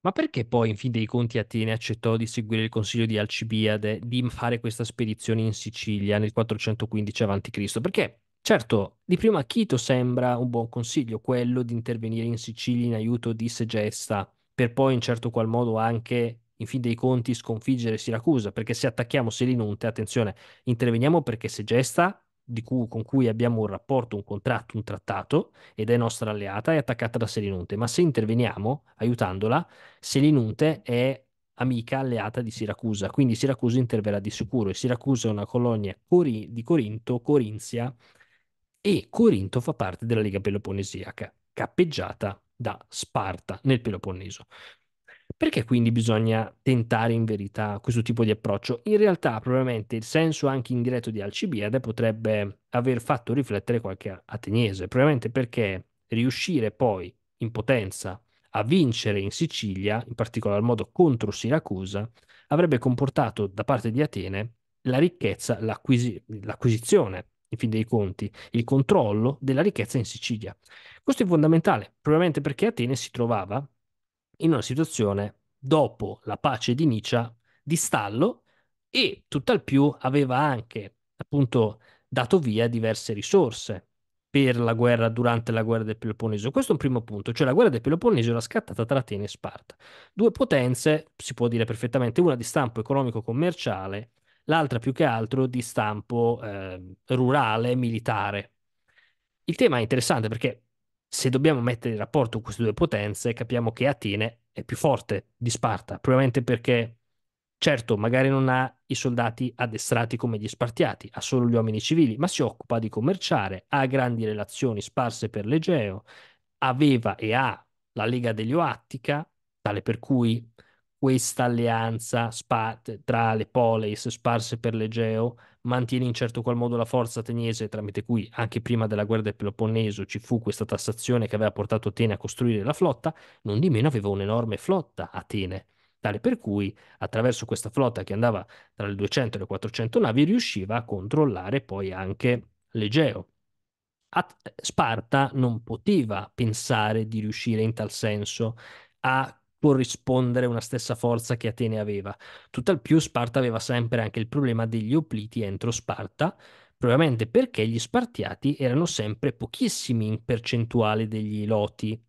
Ma perché poi in fin dei conti Atene accettò di seguire il consiglio di Alcibiade di fare questa spedizione in Sicilia nel 415 a.C.? Perché certo, di prima acchito sembra un buon consiglio quello di intervenire in Sicilia in aiuto di Segesta per poi in certo qual modo anche in fin dei conti sconfiggere Siracusa, perché se attacchiamo Selinunte, attenzione, interveniamo perché Segesta cui, con cui abbiamo un rapporto, un contratto, un trattato ed è nostra alleata, è attaccata da Selinunte, ma se interveniamo aiutandola, Selinunte è amica alleata di Siracusa, quindi Siracusa interverrà di sicuro e Siracusa è una colonia cori- di Corinto, Corinzia e Corinto fa parte della Lega Peloponnesiaca, cappeggiata da Sparta nel Peloponneso. Perché quindi bisogna tentare in verità questo tipo di approccio? In realtà probabilmente il senso anche indiretto di Alcibiade potrebbe aver fatto riflettere qualche ateniese, probabilmente perché riuscire poi in potenza a vincere in Sicilia, in particolar modo contro Siracusa, avrebbe comportato da parte di Atene la ricchezza, l'acquisi- l'acquisizione in fin dei conti, il controllo della ricchezza in Sicilia. Questo è fondamentale, probabilmente perché Atene si trovava in una situazione, dopo la pace di Nicea, di stallo e tutt'al più aveva anche appunto dato via diverse risorse per la guerra durante la guerra del Peloponneso. Questo è un primo punto, cioè la guerra del Peloponneso era scattata tra Atene e Sparta. Due potenze, si può dire perfettamente, una di stampo economico-commerciale, l'altra più che altro di stampo eh, rurale, militare. Il tema è interessante perché se dobbiamo mettere in rapporto queste due potenze, capiamo che Atene è più forte di Sparta, probabilmente perché, certo, magari non ha i soldati addestrati come gli spartiati, ha solo gli uomini civili, ma si occupa di commerciare, ha grandi relazioni sparse per l'Egeo, aveva e ha la Lega degli Oattica, tale per cui questa alleanza spa- tra le poleis sparse per l'Egeo mantiene in certo qual modo la forza ateniese, tramite cui anche prima della guerra del Peloponneso ci fu questa tassazione che aveva portato Atene a costruire la flotta, non di meno aveva un'enorme flotta Atene, tale per cui attraverso questa flotta che andava tra le 200 e le 400 navi riusciva a controllare poi anche l'Egeo. At- Sparta non poteva pensare di riuscire in tal senso a corrispondere una stessa forza che Atene aveva. Tutt'al più Sparta aveva sempre anche il problema degli opliti entro Sparta, probabilmente perché gli spartiati erano sempre pochissimi in percentuale degli loti,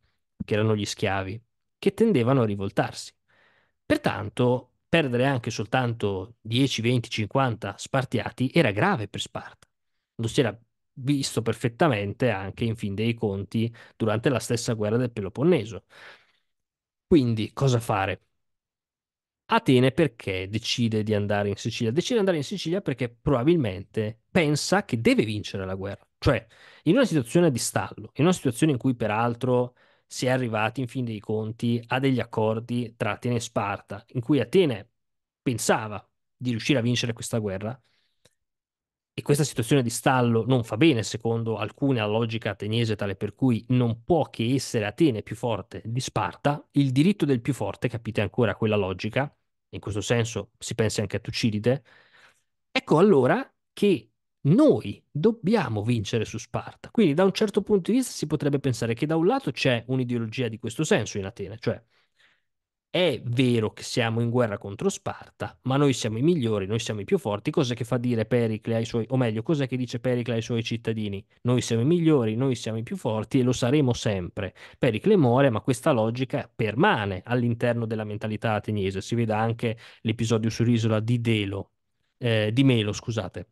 che erano gli schiavi, che tendevano a rivoltarsi. Pertanto, perdere anche soltanto 10, 20, 50 spartiati era grave per Sparta. Lo si era visto perfettamente anche in fin dei conti durante la stessa guerra del Peloponneso. Quindi cosa fare? Atene perché decide di andare in Sicilia? Decide di andare in Sicilia perché probabilmente pensa che deve vincere la guerra. Cioè, in una situazione di stallo, in una situazione in cui peraltro si è arrivati in fin dei conti a degli accordi tra Atene e Sparta, in cui Atene pensava di riuscire a vincere questa guerra, e questa situazione di stallo non fa bene, secondo alcune, alla logica ateniese, tale per cui non può che essere Atene più forte di Sparta. Il diritto del più forte, capite ancora quella logica, in questo senso si pensa anche a Tucidide. Ecco allora che noi dobbiamo vincere su Sparta. Quindi da un certo punto di vista si potrebbe pensare che da un lato c'è un'ideologia di questo senso in Atene, cioè è vero che siamo in guerra contro Sparta, ma noi siamo i migliori, noi siamo i più forti. Cos'è che fa dire Pericle ai suoi, o meglio, cos'è che dice Pericle ai suoi cittadini? Noi siamo i migliori, noi siamo i più forti e lo saremo sempre. Pericle muore, ma questa logica permane all'interno della mentalità ateniese. Si vede anche l'episodio sull'isola di Delo, eh, di Melo, scusate.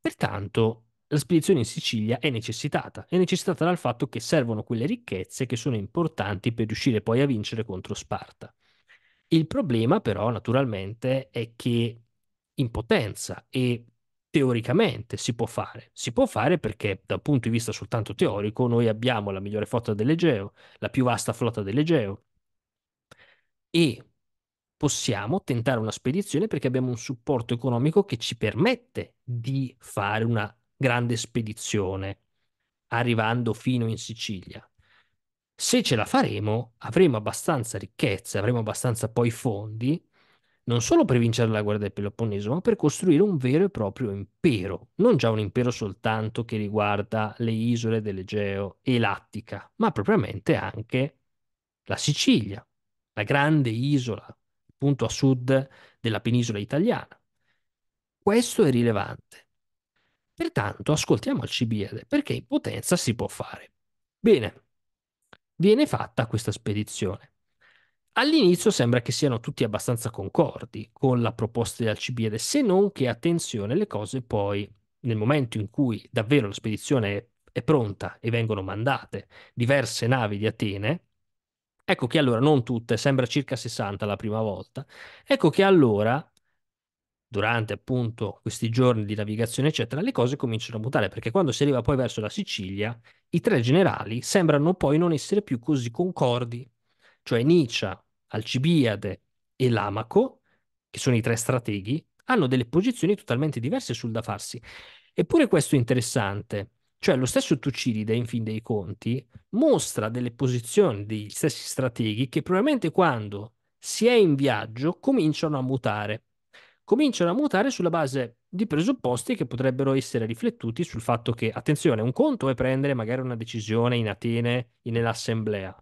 Pertanto, la spedizione in Sicilia è necessitata, è necessitata dal fatto che servono quelle ricchezze che sono importanti per riuscire poi a vincere contro Sparta. Il problema però naturalmente è che in potenza e teoricamente si può fare, si può fare perché dal punto di vista soltanto teorico noi abbiamo la migliore flotta dell'Egeo, la più vasta flotta dell'Egeo e possiamo tentare una spedizione perché abbiamo un supporto economico che ci permette di fare una grande spedizione, arrivando fino in Sicilia. Se ce la faremo, avremo abbastanza ricchezze, avremo abbastanza poi fondi, non solo per vincere la guerra del Peloponneso, ma per costruire un vero e proprio impero, non già un impero soltanto che riguarda le isole dell'Egeo e l'Attica, ma propriamente anche la Sicilia, la grande isola appunto a sud della penisola italiana. Questo è rilevante. Pertanto ascoltiamo Alcibiade perché in potenza si può fare. Bene, viene fatta questa spedizione. All'inizio sembra che siano tutti abbastanza concordi con la proposta di Alcibiade, se non che attenzione, le cose poi, nel momento in cui davvero la spedizione è pronta e vengono mandate diverse navi di Atene, ecco che allora, non tutte, sembra circa 60 la prima volta, ecco che allora durante appunto questi giorni di navigazione, eccetera, le cose cominciano a mutare perché quando si arriva poi verso la Sicilia, i tre generali sembrano poi non essere più così concordi, cioè Nicia, Alcibiade e Lamaco, che sono i tre strateghi, hanno delle posizioni totalmente diverse sul da farsi. Eppure questo è interessante, cioè lo stesso Tucidide, in fin dei conti, mostra delle posizioni degli stessi strateghi che probabilmente quando si è in viaggio cominciano a mutare cominciano a mutare sulla base di presupposti che potrebbero essere riflettuti sul fatto che, attenzione, un conto è prendere magari una decisione in Atene, nell'assemblea,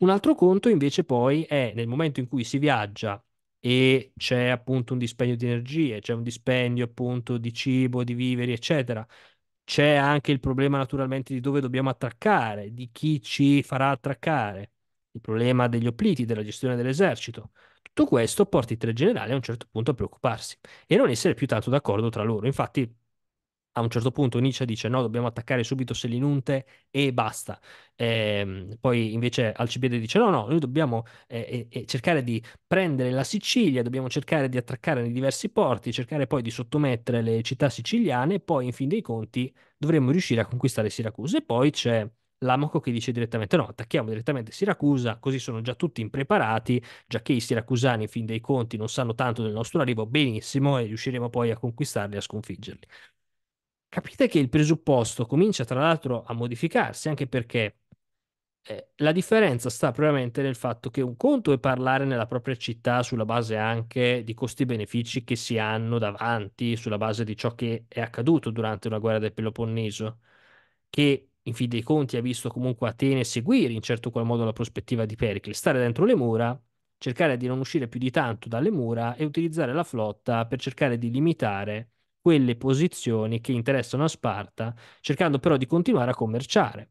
un altro conto invece poi è nel momento in cui si viaggia e c'è appunto un dispendio di energie, c'è un dispendio appunto di cibo, di viveri, eccetera. C'è anche il problema naturalmente di dove dobbiamo attraccare, di chi ci farà attraccare, il problema degli opliti, della gestione dell'esercito. Tutto questo porta i tre generali a un certo punto a preoccuparsi e non essere più tanto d'accordo tra loro. Infatti, a un certo punto Nietzsche dice no, dobbiamo attaccare subito Selinunte e basta. Eh, poi invece Alcibiade dice no, no, noi dobbiamo eh, eh, eh, cercare di prendere la Sicilia, dobbiamo cercare di attraccare nei diversi porti, cercare poi di sottomettere le città siciliane e poi in fin dei conti dovremmo riuscire a conquistare Siracusa. E poi c'è L'Amoco che dice direttamente no, attacchiamo direttamente Siracusa, così sono già tutti impreparati, già che i siracusani in fin dei conti non sanno tanto del nostro arrivo, benissimo, e riusciremo poi a conquistarli e a sconfiggerli. Capite che il presupposto comincia tra l'altro a modificarsi, anche perché eh, la differenza sta probabilmente nel fatto che un conto è parlare nella propria città sulla base anche di costi-benefici che si hanno davanti, sulla base di ciò che è accaduto durante una guerra del Peloponneso, che in fin dei conti ha visto comunque Atene seguire in certo qual modo la prospettiva di Pericle, stare dentro le mura, cercare di non uscire più di tanto dalle mura e utilizzare la flotta per cercare di limitare quelle posizioni che interessano a Sparta, cercando però di continuare a commerciare.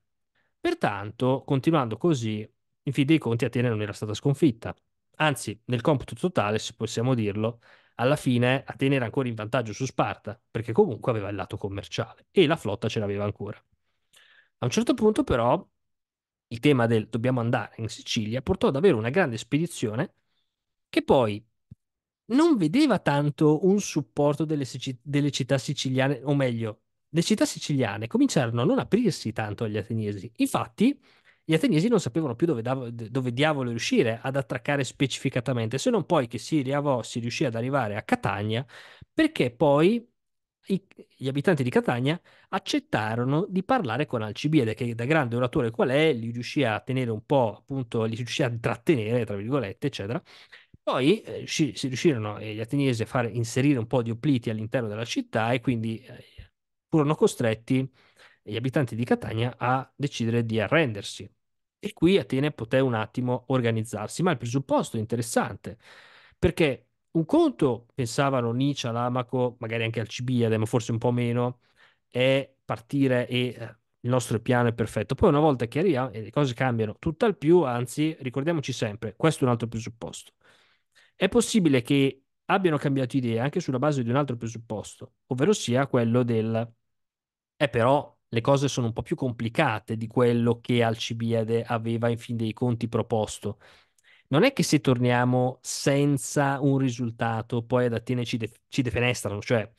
Pertanto, continuando così, in fin dei conti Atene non era stata sconfitta. Anzi, nel computo totale, se possiamo dirlo, alla fine Atene era ancora in vantaggio su Sparta, perché comunque aveva il lato commerciale e la flotta ce l'aveva ancora. A un certo punto però il tema del dobbiamo andare in Sicilia portò ad avere una grande spedizione che poi non vedeva tanto un supporto delle, delle città siciliane, o meglio, le città siciliane cominciarono a non aprirsi tanto agli ateniesi. Infatti, gli ateniesi non sapevano più dove, dove, diavolo riuscire ad attraccare specificatamente, se non poi che Siria Vos si riuscì ad arrivare a Catania, perché poi i, gli abitanti di Catania accettarono di parlare con Alcibiade, che da grande oratore qual è, li riuscì a tenere un po', appunto, li riuscì a trattenere, tra virgolette, eccetera. Poi eh, si, riuscirono eh, gli ateniesi a far inserire un po' di opliti all'interno della città e quindi eh, furono costretti gli abitanti di Catania a decidere di arrendersi. E qui Atene poté un attimo organizzarsi, ma il presupposto è interessante, perché un conto pensavano Nietzsche, Lamaco, magari anche Alcibiade, ma forse un po' meno, è partire e eh, il nostro piano è perfetto. Poi una volta che arriviamo e eh, le cose cambiano tutt'al più, anzi ricordiamoci sempre, questo è un altro presupposto. È possibile che abbiano cambiato idea anche sulla base di un altro presupposto, ovvero sia quello del eh però le cose sono un po' più complicate di quello che Alcibiade aveva in fin dei conti proposto non è che se torniamo senza un risultato poi ad Atene ci, de- ci defenestrano, cioè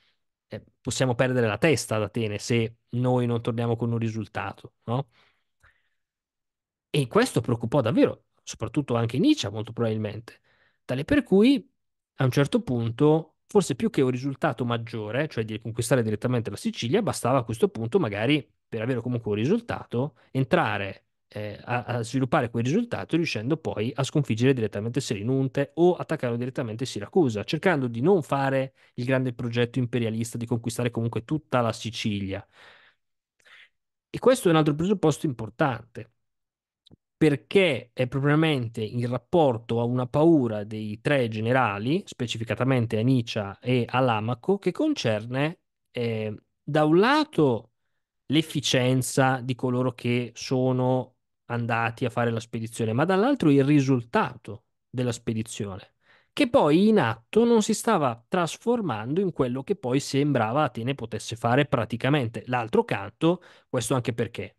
eh, possiamo perdere la testa ad Atene se noi non torniamo con un risultato, no? E questo preoccupò davvero, soprattutto anche Nietzsche molto probabilmente, tale per cui a un certo punto, forse più che un risultato maggiore, cioè di conquistare direttamente la Sicilia, bastava a questo punto magari per avere comunque un risultato, entrare eh, a, a, sviluppare quel risultato riuscendo poi a sconfiggere direttamente Serinunte o attaccare direttamente Siracusa, cercando di non fare il grande progetto imperialista di conquistare comunque tutta la Sicilia. E questo è un altro presupposto importante, perché è propriamente in rapporto a una paura dei tre generali, specificatamente a Nicia e a Lamaco, che concerne eh, da un lato l'efficienza di coloro che sono andati a fare la spedizione, ma dall'altro il risultato della spedizione, che poi in atto non si stava trasformando in quello che poi sembrava Atene potesse fare praticamente. L'altro canto, questo anche perché?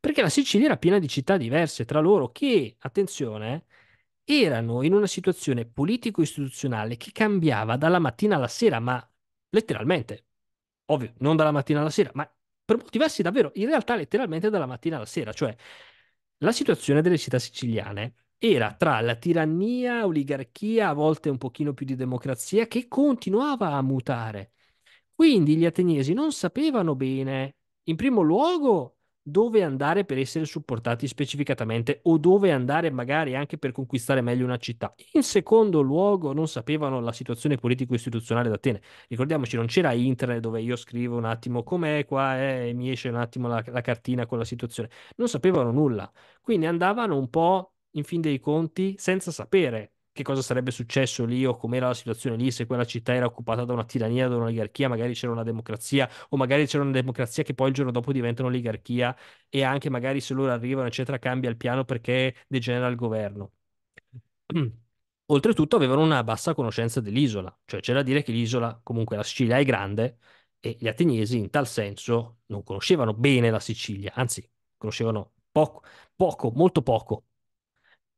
Perché la Sicilia era piena di città diverse tra loro che, attenzione, erano in una situazione politico-istituzionale che cambiava dalla mattina alla sera, ma letteralmente, ovvio, non dalla mattina alla sera, ma per molti versi davvero, in realtà letteralmente dalla mattina alla sera, cioè la situazione delle città siciliane era tra la tirannia, oligarchia, a volte un pochino più di democrazia, che continuava a mutare. Quindi gli ateniesi non sapevano bene, in primo luogo, dove andare per essere supportati specificatamente o dove andare magari anche per conquistare meglio una città. In secondo luogo non sapevano la situazione politico-istituzionale d'Atene. Ricordiamoci, non c'era internet dove io scrivo un attimo com'è qua e eh, mi esce un attimo la, la cartina con la situazione. Non sapevano nulla, quindi andavano un po' in fin dei conti senza sapere che cosa sarebbe successo lì o com'era la situazione lì, se quella città era occupata da una tirania, da un'oligarchia, magari c'era una democrazia o magari c'era una democrazia che poi il giorno dopo diventa un'oligarchia e anche magari se loro arrivano eccetera cambia il piano perché degenera il governo. Oltretutto avevano una bassa conoscenza dell'isola, cioè c'è da dire che l'isola, comunque la Sicilia è grande e gli ateniesi in tal senso non conoscevano bene la Sicilia, anzi conoscevano poco, poco molto poco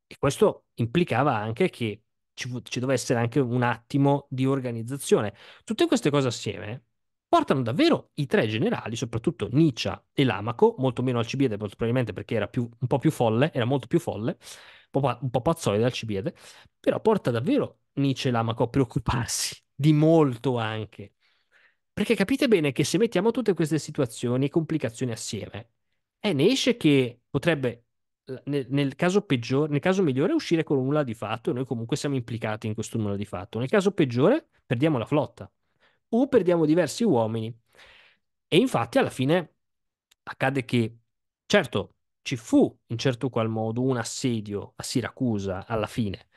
e questo implicava anche che ci, ci doveva essere anche un attimo di organizzazione. Tutte queste cose assieme portano davvero i tre generali, soprattutto Niccia e Lamaco, molto meno Alcibiade probabilmente perché era più, un po' più folle, era molto più folle, un po', un po pazzoide Alcibiade, però porta davvero Nietzsche e Lamaco a preoccuparsi di molto anche. Perché capite bene che se mettiamo tutte queste situazioni e complicazioni assieme, eh, ne esce che potrebbe nel, nel, caso peggiore, nel caso migliore uscire con un nulla di fatto, e noi comunque siamo implicati in questo nulla di fatto. Nel caso peggiore perdiamo la flotta o perdiamo diversi uomini. E infatti alla fine accade che, certo, ci fu in certo qual modo un assedio a Siracusa alla fine,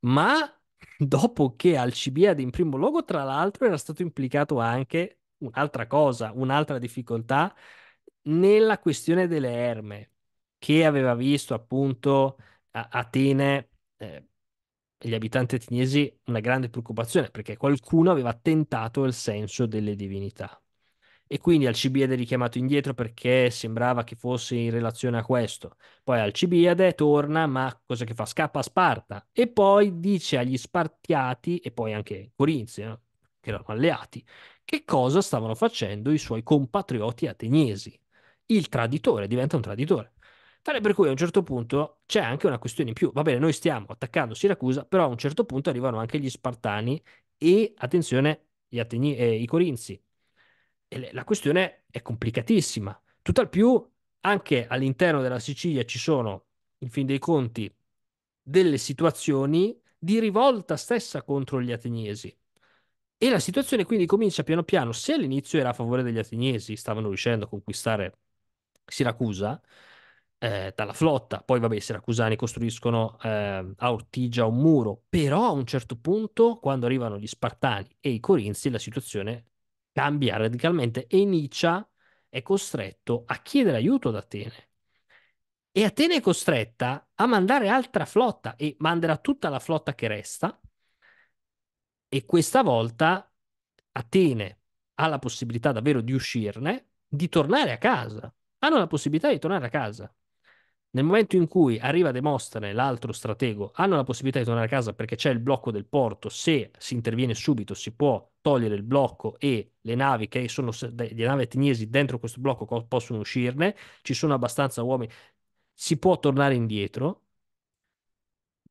ma dopo che Alcibiade in primo luogo, tra l'altro, era stato implicato anche un'altra cosa, un'altra difficoltà nella questione delle erme, che aveva visto appunto a Atene eh, e gli abitanti ateniesi una grande preoccupazione perché qualcuno aveva tentato il senso delle divinità. E quindi Alcibiade è richiamato indietro perché sembrava che fosse in relazione a questo. Poi Alcibiade torna, ma cosa che fa? Scappa a Sparta e poi dice agli Spartiati e poi anche ai Corinzi, no? che erano alleati, che cosa stavano facendo i suoi compatrioti ateniesi. Il traditore diventa un traditore. Tale per cui a un certo punto c'è anche una questione in più. Va bene, noi stiamo attaccando Siracusa, però a un certo punto arrivano anche gli Spartani e, attenzione, gli Ateni, eh, i Corinzi. E la questione è complicatissima. Tutt'al più, anche all'interno della Sicilia ci sono, in fin dei conti, delle situazioni di rivolta stessa contro gli ateniesi. E la situazione quindi comincia piano piano, se all'inizio era a favore degli ateniesi, stavano riuscendo a conquistare Siracusa, eh, dalla flotta. Poi, vabbè, i siracusani costruiscono eh, a Ortigia un muro, però a un certo punto, quando arrivano gli spartani e i corinzi, la situazione cambia radicalmente e Nicia è costretto a chiedere aiuto ad Atene. E Atene è costretta a mandare altra flotta e manderà tutta la flotta che resta. E questa volta Atene ha la possibilità davvero di uscirne, di tornare a casa. Hanno la possibilità di tornare a casa. Nel momento in cui arriva Demostene, l'altro stratego, hanno la possibilità di tornare a casa perché c'è il blocco del porto, se si interviene subito si può togliere il blocco e le navi che sono le navi ateniesi dentro questo blocco possono uscirne, ci sono abbastanza uomini, si può tornare indietro,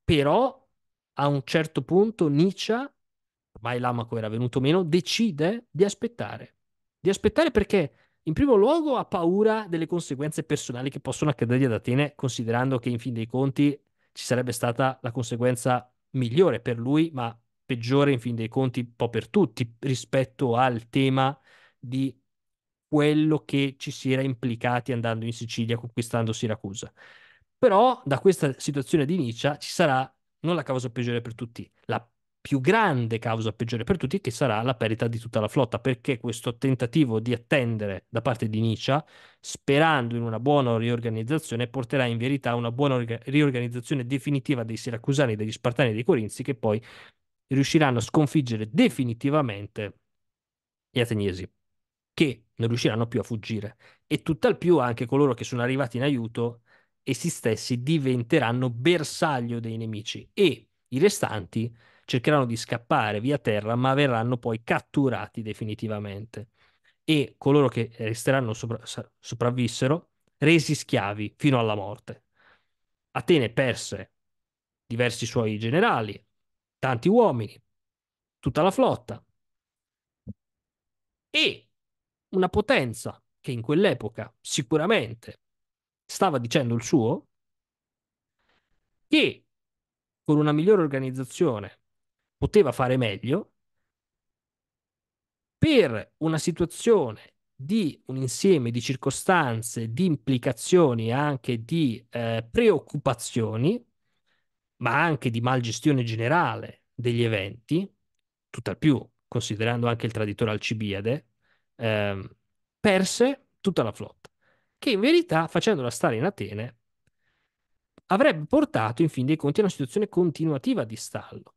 però a un certo punto Nietzsche, ormai l'amaco era venuto meno, decide di aspettare, di aspettare perché in primo luogo ha paura delle conseguenze personali che possono accadergli ad Atene, considerando che in fin dei conti ci sarebbe stata la conseguenza migliore per lui, ma peggiore in fin dei conti un po' per tutti rispetto al tema di quello che ci si era implicati andando in Sicilia conquistando Siracusa. Però da questa situazione di Nicia ci sarà non la causa peggiore per tutti, la più grande causa peggiore per tutti, che sarà la perdita di tutta la flotta, perché questo tentativo di attendere da parte di Nicia, sperando in una buona riorganizzazione, porterà in verità a una buona riorganizzazione definitiva dei Siracusani, degli Spartani e dei Corinzi, che poi riusciranno a sconfiggere definitivamente gli Ateniesi, che non riusciranno più a fuggire, e tutt'al più anche coloro che sono arrivati in aiuto essi stessi diventeranno bersaglio dei nemici e i restanti cercheranno di scappare via terra, ma verranno poi catturati definitivamente. E coloro che resteranno sopra- sopravvissero, resi schiavi fino alla morte. Atene perse diversi suoi generali, tanti uomini, tutta la flotta. E una potenza che in quell'epoca sicuramente stava dicendo il suo, che con una migliore organizzazione poteva fare meglio per una situazione di un insieme di circostanze, di implicazioni, anche di eh, preoccupazioni, ma anche di malgestione generale degli eventi, tutt'al più considerando anche il traditore Alcibiade, eh, perse tutta la flotta, che in verità facendola stare in Atene avrebbe portato in fin dei conti a una situazione continuativa di stallo.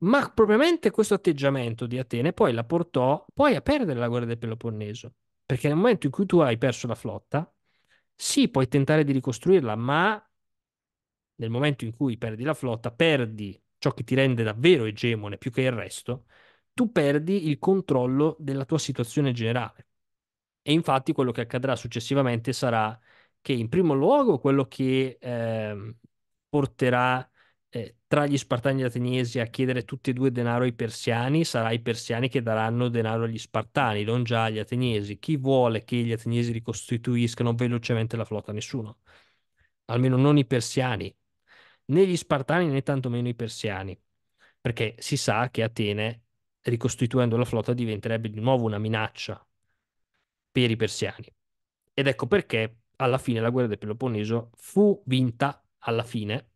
Ma propriamente questo atteggiamento di Atene poi la portò poi a perdere la guerra del Peloponneso, perché nel momento in cui tu hai perso la flotta, sì, puoi tentare di ricostruirla, ma nel momento in cui perdi la flotta, perdi ciò che ti rende davvero egemone più che il resto, tu perdi il controllo della tua situazione generale. E infatti quello che accadrà successivamente sarà che in primo luogo quello che eh, porterà tra gli Spartani e gli Ateniesi a chiedere tutti e due denaro ai Persiani, sarà i Persiani che daranno denaro agli Spartani, non già agli Ateniesi. Chi vuole che gli Ateniesi ricostituiscano velocemente la flotta? Nessuno. Almeno non i Persiani, né gli Spartani né tantomeno i Persiani, perché si sa che Atene, ricostituendo la flotta, diventerebbe di nuovo una minaccia per i Persiani. Ed ecco perché alla fine la guerra del Peloponneso fu vinta alla fine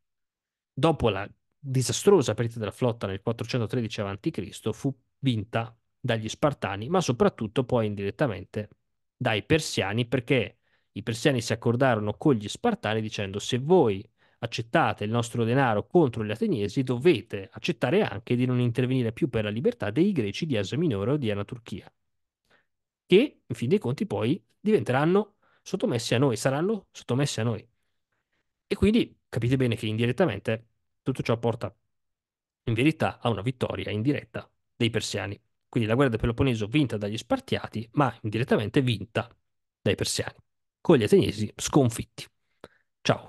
dopo la disastrosa perdita della flotta nel 413 a.C. fu vinta dagli Spartani, ma soprattutto poi indirettamente dai Persiani, perché i Persiani si accordarono con gli Spartani dicendo se voi accettate il nostro denaro contro gli ateniesi, dovete accettare anche di non intervenire più per la libertà dei greci di Asia Minore o di Anaturchia, che in fin dei conti poi diventeranno sottomessi a noi, saranno sottomessi a noi. E quindi capite bene che indirettamente tutto ciò porta in verità a una vittoria indiretta dei persiani. Quindi la guerra del Peloponneso vinta dagli Spartiati, ma indirettamente vinta dai persiani, con gli ateniesi sconfitti. Ciao.